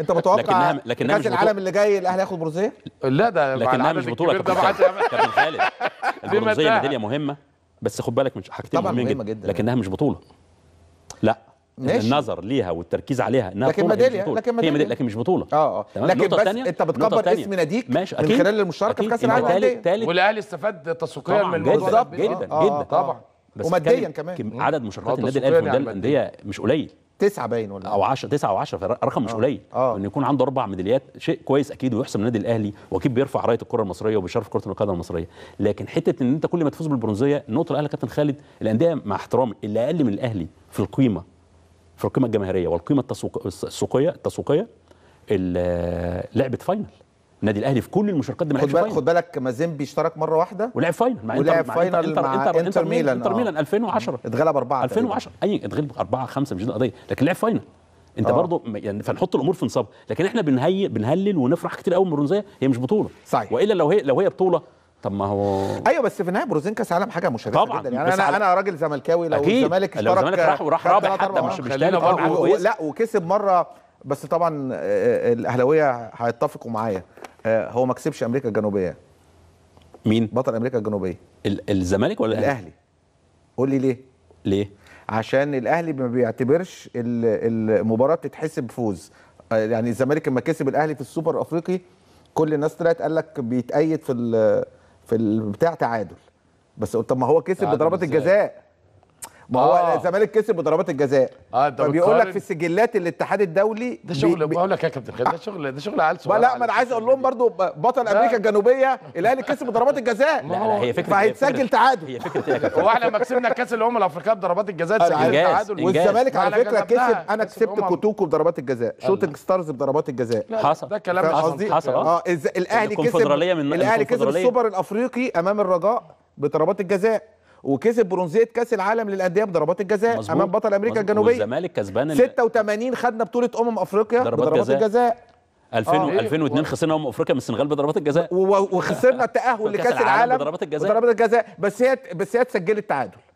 انت متوقع لكنها لكنها مش العالم اللي جاي الاهلي ياخد برونزيه؟ لا ده لكنها مش بطوله كابتن خالد البرونزيه ميداليه مهمه بس خد بالك من حاجتين مهمين جدا, جدا لكنها مش بطوله لا ماشي. النظر ليها والتركيز عليها انها لكن ميداليه لكن ميداليه لكن مش بطوله اه اه لكن بس تانية. انت بتكبر اسم ناديك من خلال المشاركه في كاس العالم والاهلي استفاد تسويقيا من الموضوع بالظبط جدا جدا آه، آه، آه، طبعا وماديا كمان عدد مشاركات النادي الاهلي في الانديه مش قليل تسعة باين ولا او 10 تسعه او 10 رقم مش آه. قليل آه. ان يكون عنده اربع ميداليات شيء كويس اكيد ويحسب للنادي الاهلي واكيد بيرفع رايه الكره المصريه وبيشرف كره القدم المصريه لكن حته ان انت كل ما تفوز بالبرونزيه النقطه الاهلي كابتن خالد الانديه مع احترامي اللي اقل من الاهلي في القيمه في القيمه الجماهيريه والقيمه التسويقيه التسويقيه لعبه فاينل النادي الاهلي في كل المشاركات دي ما لعبش خد بالك خد بالك مازيمبي اشترك مره واحده ولعب فاينل مع ولعب فاينل مع انتر, مع انتر, انتر, ميلان انتر ميلان 2010 آه. اتغلب اربعه 2010 اي اتغلب اربعه خمسه مش دي القضيه لكن لعب فاينل انت أوه. برضه يعني فنحط الامور في نصاب لكن احنا بنهيئ بنهلل ونفرح كتير قوي من برونزيه هي مش بطوله صحيح والا لو هي لو هي بطوله طب ما هو ايوه بس في النهايه بروزين كاس عالم حاجه مشرفه طبعا جدا يعني انا على... انا راجل زملكاوي لو الزمالك اشترك لو الزمالك راح وراح رابع حتى مش مش لا وكسب مره بس طبعا آه، آه، الاهلاويه هيتفقوا معايا آه، هو ما كسبش امريكا الجنوبيه مين بطل امريكا الجنوبيه الزمالك ولا الاهلي قول لي ليه ليه عشان الاهلي ما بيعتبرش المباراه بتتحسب فوز آه، يعني الزمالك لما كسب الاهلي في السوبر الافريقي كل الناس طلعت قال لك بيتأيد في في البتاع تعادل بس طب ما هو كسب بضربات الجزاء ما هو آه. الزمالك كسب بضربات الجزاء اه انت فبيقول لك في السجلات الاتحاد الدولي ده شغل بي... بقول لك يا كابتن خالد ده شغل ده شغل عيال صغيره لا ما انا عايز اقول لهم برضو بطل لا. امريكا الجنوبيه الاهلي كسب بضربات الجزاء لا, لا هي فكره فهيتسجل تعادل هي فكره ايه هو احنا ما كسبنا كاس الامم الافريقيه بضربات الجزاء سجل تعادل والزمالك على فكره كسب انا كسبت كوتوكو بضربات الجزاء شوتنج ستارز بضربات الجزاء حصل ده كلام حصل حصل اه, آه، الاهلي كسب الاهلي كسب السوبر الافريقي امام الرجاء بضربات الجزاء وكسب برونزيه كاس العالم للانديه بضربات الجزاء مزبوط. امام بطل امريكا الجنوبيه والزمالك كسبان 86 خدنا بطوله امم افريقيا ضربات بضربات جزاء, الجزاء. 2000 آه. 2002 خسرنا امم افريقيا من السنغال بضربات الجزاء وخسرنا التاهل لكاس العالم بضربات الجزاء بضربات الجزاء بس هي بس هي تسجلت تعادل